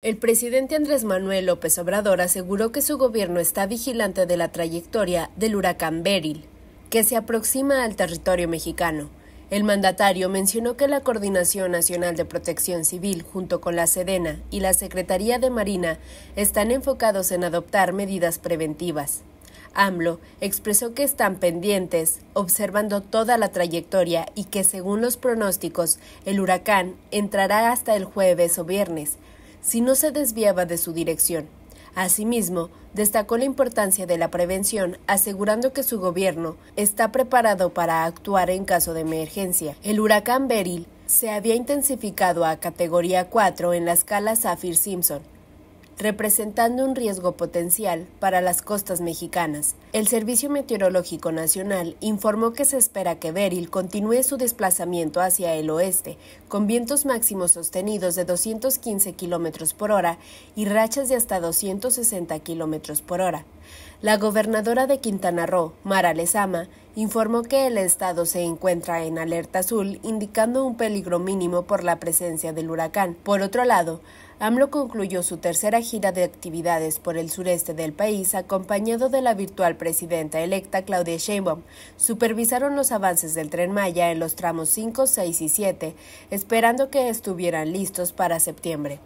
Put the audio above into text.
El presidente Andrés Manuel López Obrador aseguró que su gobierno está vigilante de la trayectoria del huracán Beryl, que se aproxima al territorio mexicano. El mandatario mencionó que la Coordinación Nacional de Protección Civil, junto con la Sedena y la Secretaría de Marina, están enfocados en adoptar medidas preventivas. AMLO expresó que están pendientes, observando toda la trayectoria y que según los pronósticos, el huracán entrará hasta el jueves o viernes, si no se desviaba de su dirección. Asimismo, destacó la importancia de la prevención, asegurando que su gobierno está preparado para actuar en caso de emergencia. El huracán Beryl se había intensificado a categoría 4 en la escala Saffir-Simpson, representando un riesgo potencial para las costas mexicanas. El Servicio Meteorológico Nacional informó que se espera que Beryl continúe su desplazamiento hacia el oeste, con vientos máximos sostenidos de 215 km por hora y rachas de hasta 260 km por hora. La gobernadora de Quintana Roo, Mara Lezama, informó que el estado se encuentra en alerta azul, indicando un peligro mínimo por la presencia del huracán. Por otro lado, AMLO concluyó su tercera gira de actividades por el sureste del país acompañado de la virtual presidenta electa Claudia Sheinbaum. Supervisaron los avances del tren Maya en los tramos 5, 6 y 7, esperando que estuvieran listos para septiembre.